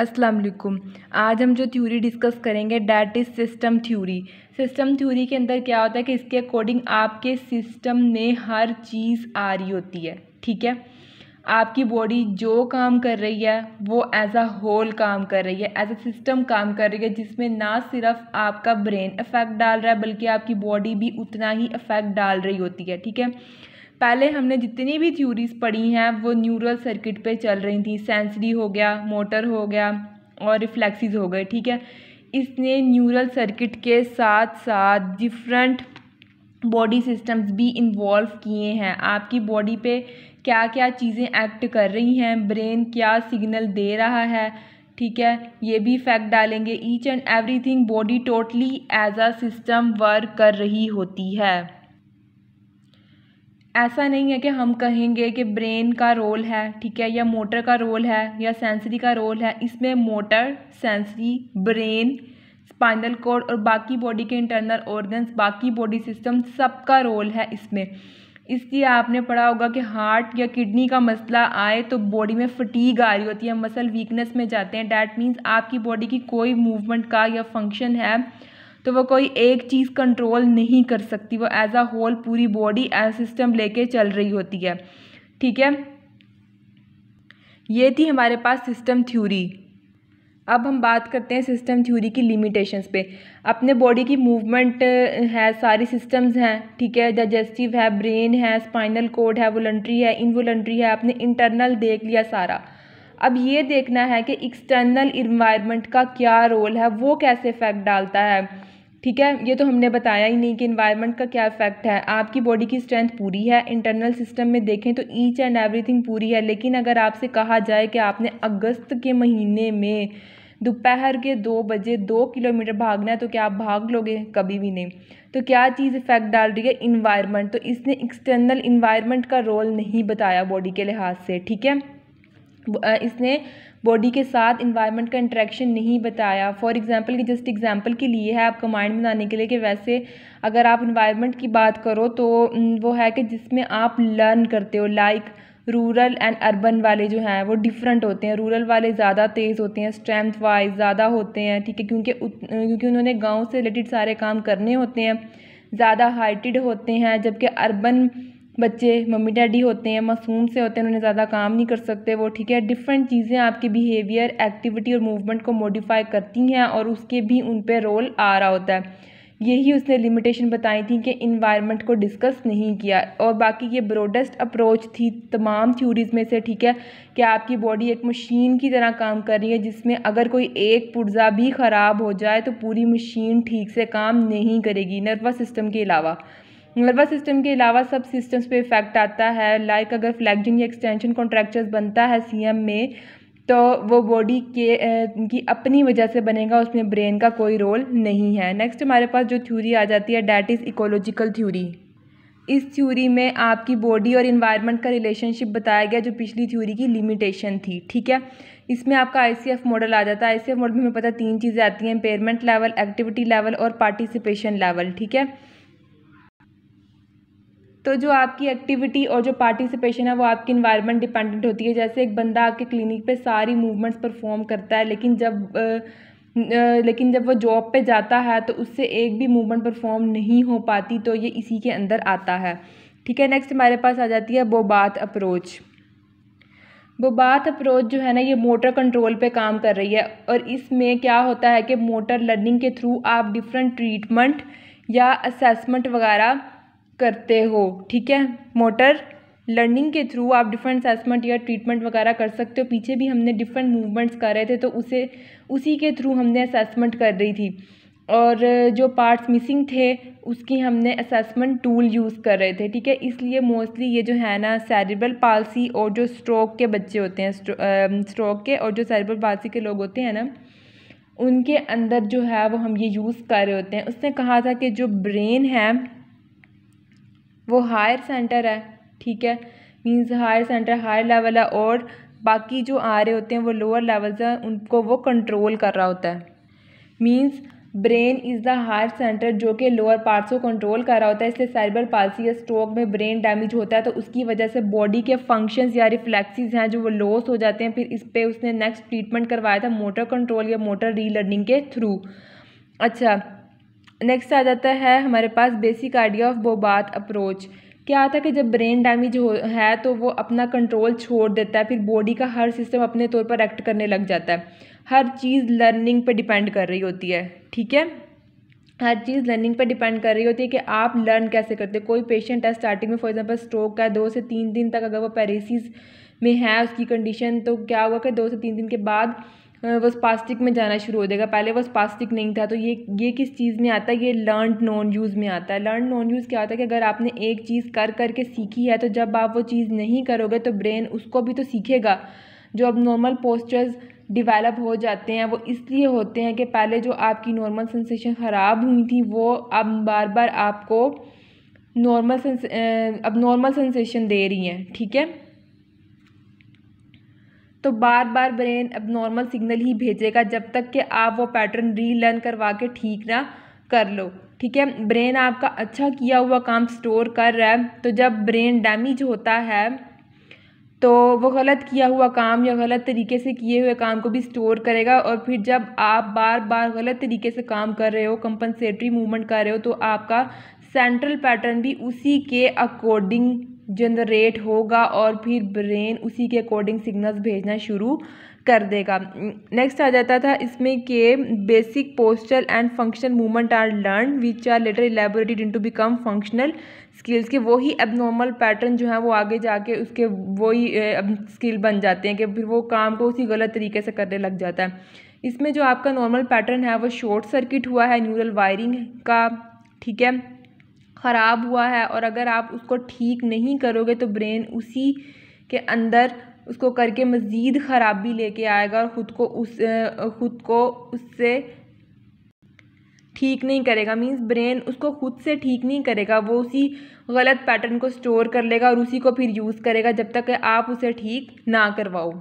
अस्सलाम वालेकुम आज हम जो थ्योरी डिस्कस करेंगे that is system theory system theory के अंदर क्या होता है कि इसके अकॉर्डिंग आपके सिस्टम में हर चीज़ आ रही होती है ठीक है आपकी बॉडी जो काम कर रही है वो एज अ होल काम कर रही है एज अ सिस्टम काम कर रही है जिसमें ना सिर्फ आपका ब्रेन इफ़ेक्ट डाल रहा है बल्कि आपकी बॉडी भी उतना ही इफ़ेक्ट डाल रही होती है ठीक है पहले हमने जितनी भी थ्योरीज पढ़ी हैं वो न्यूरल सर्किट पे चल रही थी सेंसरी हो गया मोटर हो गया और रिफ्लेक्सिस हो गए ठीक है इसने न्यूरल सर्किट के साथ साथ डिफरेंट बॉडी सिस्टम्स भी इन्वॉल्व किए हैं आपकी बॉडी पे क्या क्या चीज़ें एक्ट कर रही हैं ब्रेन क्या सिग्नल दे रहा है ठीक है ये भी फैक्ट डालेंगे each and everything body totally as a system work कर रही होती है ऐसा नहीं है कि हम कहेंगे कि ब्रेन का रोल है ठीक है या मोटर का रोल है या सेंसरी का रोल है इसमें motor sensory brain spinal cord और बाकी बॉडी के इंटरनल ऑर्गन्स बाकी बॉडी सिस्टम सबका रोल है इसमें इसलिए आपने पढ़ा होगा कि हार्ट या किडनी का मसला आए तो बॉडी में फटीग आ रही होती है मसल वीकनेस में जाते हैं डैट मीन्स आपकी बॉडी की कोई मूवमेंट का या फंक्शन है तो वो कोई एक चीज़ कंट्रोल नहीं कर सकती वो एज आ होल पूरी बॉडी एज सिस्टम लेके चल रही होती है ठीक है ये थी हमारे पास सिस्टम थ्योरी अब हम बात करते हैं सिस्टम थ्योरी की लिमिटेशंस पे अपने बॉडी की मूवमेंट है सारी सिस्टम्स हैं ठीक है डाइजेस्टिव है ब्रेन है स्पाइनल कोड है वोल्ट्री है इनवोल्ट्री है अपने इंटरनल देख लिया सारा अब ये देखना है कि एक्सटर्नल इन्वायरमेंट का क्या रोल है वो कैसे इफ़ेक्ट डालता है ठीक है ये तो हमने बताया ही नहीं कि इन्वायरमेंट का क्या इफेक्ट है आपकी बॉडी की स्ट्रेंथ पूरी है इंटरनल सिस्टम में देखें तो ईच एंड एवरीथिंग पूरी है लेकिन अगर आपसे कहा जाए कि आपने अगस्त के महीने में दोपहर के दो बजे दो किलोमीटर भागना है तो क्या आप भाग लोगे कभी भी नहीं तो क्या चीज़ इफ़ेक्ट डाल रही है इन्वायरमेंट तो इसने एक्सटर्नल इन्वायरमेंट का रोल नहीं बताया बॉडी के लिहाज से ठीक है इसने बॉडी के साथ इन्वायरमेंट का इंट्रैक्शन नहीं बताया फॉर एग्ज़ाम्पल कि जस्ट एग्ज़ाम्पल के लिए है आपका माइंड बनाने के लिए कि वैसे अगर आप इन्वायरमेंट की बात करो तो वो है कि जिसमें आप लर्न करते हो लाइक रूरल एंड अर्बन वाले जो हैं वो डिफरेंट होते हैं रूरल वाले ज़्यादा तेज़ होते हैं स्ट्रेंथ वाइज ज़्यादा होते हैं ठीक है क्योंकि क्योंकि उन्होंने गाँव से रिलेटेड सारे काम करने होते हैं ज़्यादा हाइटेड होते हैं जबकि अर्बन बच्चे मम्मी डैडी होते हैं मासूम से होते हैं उन्हें ज़्यादा काम नहीं कर सकते वो ठीक है डिफरेंट चीज़ें आपके बिहेवियर एक्टिविटी और मूवमेंट को मॉडिफाई करती हैं और उसके भी उन पर रोल आ रहा होता है यही उसने लिमिटेशन बताई थी कि इन्वायरमेंट को डिस्कस नहीं किया और बाकी ये ब्रॉडेस्ट अप्रोच थी तमाम थ्योरीज़ में से ठीक है कि आपकी बॉडी एक मशीन की तरह काम कर रही है जिसमें अगर कोई एक पुर्जा भी ख़राब हो जाए तो पूरी मशीन ठीक से काम नहीं करेगी नर्वस सिस्टम के अलावा नर्वस सिस्टम के अलावा सब सिस्टम्स पे इफेक्ट आता है लाइक like अगर फ्लैगजिंग या एक्सटेंशन कॉन्ट्रैक्चर्स बनता है सीएम में तो वो बॉडी के की अपनी वजह से बनेगा उसमें ब्रेन का कोई रोल नहीं है नेक्स्ट हमारे पास जो थ्यूरी आ जाती है डैट इज़ इकोलॉजिकल थ्यूरी इस थ्यूरी में आपकी बॉडी और इन्वायरमेंट का रिलेशनशिप बताया गया जो पिछली थ्यूरी की लिमिटेशन थी ठीक है इसमें आपका आईसीएफ मॉडल आ जाता है आईसीएफ मॉडल में हमें पता तीन चीज़ें आती हैं इम्पेयरमेंट लेवल एक्टिविटी लेवल और पार्टिसिपेशन लेवल ठीक है तो जो आपकी एक्टिविटी और जो पार्टिसिपेशन है वो आपकी इन्वायरमेंट डिपेंडेंट होती है जैसे एक बंदा आपके क्लिनिक पे सारी मूवमेंट्स परफॉर्म करता है लेकिन जब लेकिन जब वो जॉब पे जाता है तो उससे एक भी मूवमेंट परफॉर्म नहीं हो पाती तो ये इसी के अंदर आता है ठीक है नेक्स्ट हमारे पास आ जाती है बोबात अप्रोच बोबात अप्रोच जो है ना ये मोटर कंट्रोल पे काम कर रही है और इसमें क्या होता है कि मोटर लर्निंग के थ्रू आप डिफरेंट ट्रीटमेंट या असेसमेंट वगैरह करते हो ठीक है मोटर लर्निंग के थ्रू आप डिफरेंट असेसमेंट या ट्रीटमेंट वगैरह कर सकते हो पीछे भी हमने डिफरेंट मूवमेंट्स कर रहे थे तो उसे उसी के थ्रू हमने असेसमेंट कर रही थी और जो पार्ट्स मिसिंग थे उसकी हमने असेसमेंट टूल यूज़ कर रहे थे ठीक है इसलिए मोस्टली ये जो है ना सैरिबल पालसी और जो स्ट्रोक के बच्चे होते हैं स्ट्रोक के और जो सैरिबल पालसी के लोग होते हैं ना उनके अंदर जो है वो हम ये यूज़ कर रहे होते हैं उसने कहा था कि जो ब्रेन है वो हायर सेंटर है ठीक है means higher centre higher level है और बाकी जो आ रहे होते हैं वो लोअर लेवल्स हैं उनको वो कंट्रोल कर रहा होता है means brain is the higher centre जो कि लोअर पार्ट्स को कंट्रोल कर रहा होता है इसलिए साइबर पालसी या स्ट्रोक में ब्रेन डैमेज होता है तो उसकी वजह से बॉडी के फंक्शंस या रिफ्लेक्सीज हैं जो वो लॉस हो जाते हैं फिर इस पर उसने नेक्स्ट ट्रीटमेंट करवाया था मोटर कंट्रोल या मोटर रीलर्निंग के थ्रू अच्छा नेक्स्ट आ जाता है हमारे पास basic idea of Bobath approach क्या आता है कि जब ब्रेन डैमेज हो है तो वो अपना कंट्रोल छोड़ देता है फिर बॉडी का हर सिस्टम अपने तौर पर एक्ट करने लग जाता है हर चीज़ लर्निंग पे डिपेंड कर रही होती है ठीक है हर चीज़ लर्निंग पर डिपेंड कर रही होती है कि आप लर्न कैसे करते हैं कोई पेशेंट है स्टार्टिंग में फॉर एग्जाम्पल स्ट्रोक का दो से तीन दिन तक अगर वो पैरिस में है उसकी कंडीशन तो क्या होगा कि दो से तीन दिन के बाद वो स्पास्टिक में जाना शुरू हो जाएगा पहले वो स्पास्टिक नहीं था तो ये ये किस चीज़ में आता है ये लर्न नॉन यूज़ में आता है लर्न नॉन यूज़ क्या होता है कि अगर आपने एक चीज़ कर करके सीखी है तो जब आप वो चीज़ नहीं करोगे तो ब्रेन उसको भी तो सीखेगा जो अब नॉर्मल पोस्चर्स डिवेलप हो जाते हैं वो इसलिए होते हैं कि पहले जो आपकी नॉर्मल सेंसेशन ख़राब हुई थी वो अब बार बार आपको नॉर्मल अब नॉर्मल सेंसेशन दे रही हैं ठीक है तो बार बार ब्रेन अब नॉर्मल सिग्नल ही भेजेगा जब तक कि आप वो पैटर्न रीलर्न करवा के ठीक ना कर लो ठीक है ब्रेन आपका अच्छा किया हुआ काम स्टोर कर रहा है तो जब ब्रेन डैमेज होता है तो वो गलत किया हुआ काम या गलत तरीके से किए हुए काम को भी स्टोर करेगा और फिर जब आप बार बार गलत तरीके से काम कर रहे हो कंपनसेटरी मूवमेंट कर रहे हो तो आपका सेंट्रल पैटर्न भी उसी के अकॉर्डिंग जनरेट होगा और फिर ब्रेन उसी के अकॉर्डिंग सिग्नल्स भेजना शुरू कर देगा नेक्स्ट आ जाता था इसमें के basic postural and functional movement are learn which are later elaborated in to become functional skills के वही अब नॉर्मल पैटर्न जो है वो आगे जाके उसके वही स्किल बन जाते हैं कि फिर वो काम को उसी गलत तरीके से करने लग जाता है इसमें जो आपका नॉर्मल पैटर्न है वो शॉर्ट सर्किट हुआ है न्यूरल वायरिंग का ठीक है ख़राब हुआ है और अगर आप उसको ठीक नहीं करोगे तो ब्रेन उसी के अंदर उसको करके मज़ीद ख़राबी लेके आएगा और ख़ुद को उस ख़ुद को उससे ठीक नहीं करेगा मींस ब्रेन उसको खुद से ठीक नहीं करेगा वो उसी गलत पैटर्न को स्टोर कर लेगा और उसी को फिर यूज़ करेगा जब तक आप उसे ठीक ना करवाओ